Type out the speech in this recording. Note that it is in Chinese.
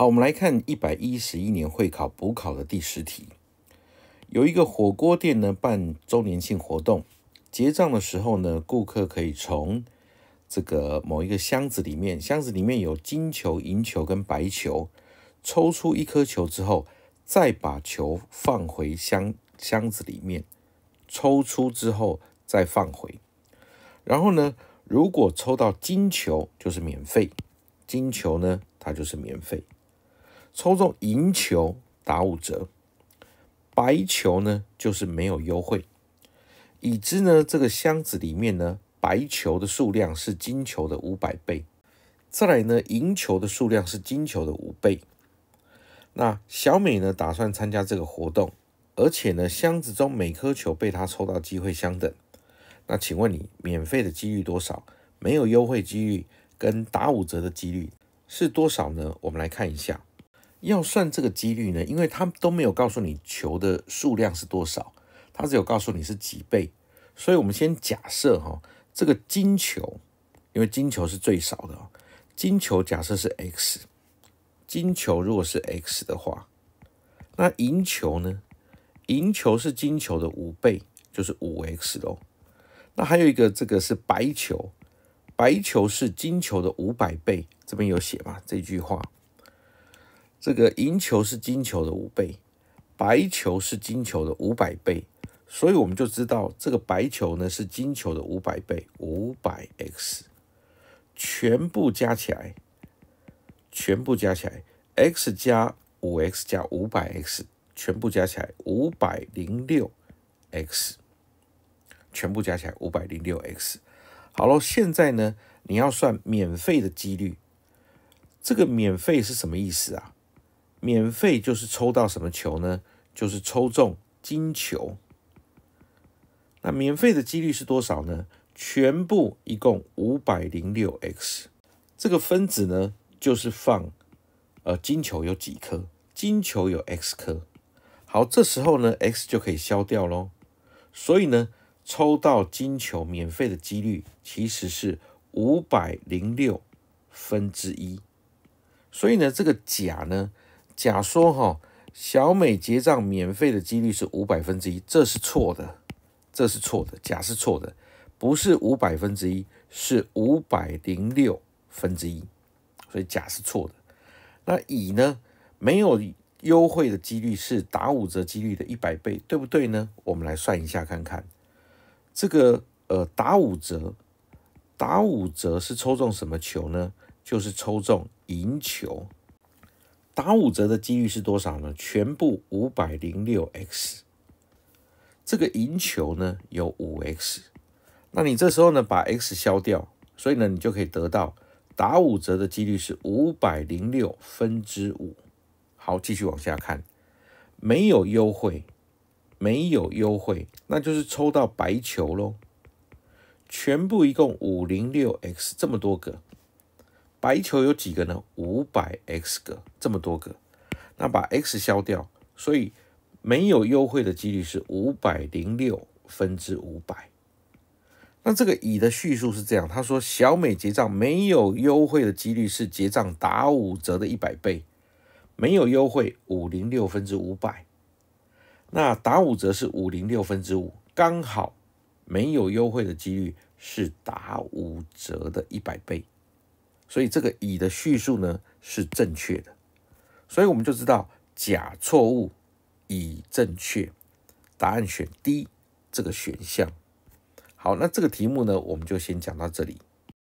好，我们来看一百一十一年会考补考的第十题。有一个火锅店呢，办周年庆活动，结账的时候呢，顾客可以从这个某一个箱子里面，箱子里面有金球、银球跟白球，抽出一颗球之后，再把球放回箱箱子里面，抽出之后再放回。然后呢，如果抽到金球就是免费，金球呢，它就是免费。抽中银球打五折，白球呢就是没有优惠。已知呢这个箱子里面呢白球的数量是金球的五百倍，再来呢银球的数量是金球的五倍。那小美呢打算参加这个活动，而且呢箱子中每颗球被她抽到机会相等。那请问你免费的几率多少？没有优惠几率跟打五折的几率是多少呢？我们来看一下。要算这个几率呢，因为他都没有告诉你球的数量是多少，他只有告诉你是几倍，所以我们先假设哈，这个金球，因为金球是最少的，金球假设是 x，金球如果是 x 的话，那银球呢？银球是金球的五倍，就是五 x 咯。那还有一个这个是白球，白球是金球的五百倍，这边有写吗？这句话。这个银球是金球的五倍，白球是金球的五百倍，所以我们就知道这个白球呢是金球的五百倍，五百 x，全部加起来，全部加起来，x 加五 x 加五百 x，全部加起来五百零六 x，全部加起来五百零六 x。好了，现在呢你要算免费的几率，这个免费是什么意思啊？免费就是抽到什么球呢？就是抽中金球。那免费的几率是多少呢？全部一共五百零六 x，这个分子呢就是放呃金球有几颗？金球有 x 颗。好，这时候呢 x 就可以消掉喽。所以呢，抽到金球免费的几率其实是五百零六分之一。所以呢，这个甲呢。假说哈，小美结账免费的几率是五百分之一，这是错的，这是错的，甲是错的，不是五百分之一，是五百零六分之一，所以甲是错的。那乙呢？没有优惠的几率是打五折几率的一百倍，对不对呢？我们来算一下看看，这个呃，打五折，打五折是抽中什么球呢？就是抽中赢球。打五折的几率是多少呢？全部五百零六 x，这个银球呢有五 x，那你这时候呢把 x 消掉，所以呢你就可以得到打五折的几率是五百零六分之五。好，继续往下看，没有优惠，没有优惠，那就是抽到白球喽。全部一共五零六 x 这么多个。白球有几个呢？五百 x 个，这么多个，那把 x 消掉，所以没有优惠的几率是五百零六分之五百。那这个乙的叙述是这样，他说小美结账没有优惠的几率是结账打五折的一百倍，没有优惠五零六分之五百，那打五折是五零六分之五，刚好没有优惠的几率是打五折的一百倍。所以这个乙的叙述呢是正确的，所以我们就知道甲错误，乙正确，答案选 D 这个选项。好，那这个题目呢我们就先讲到这里。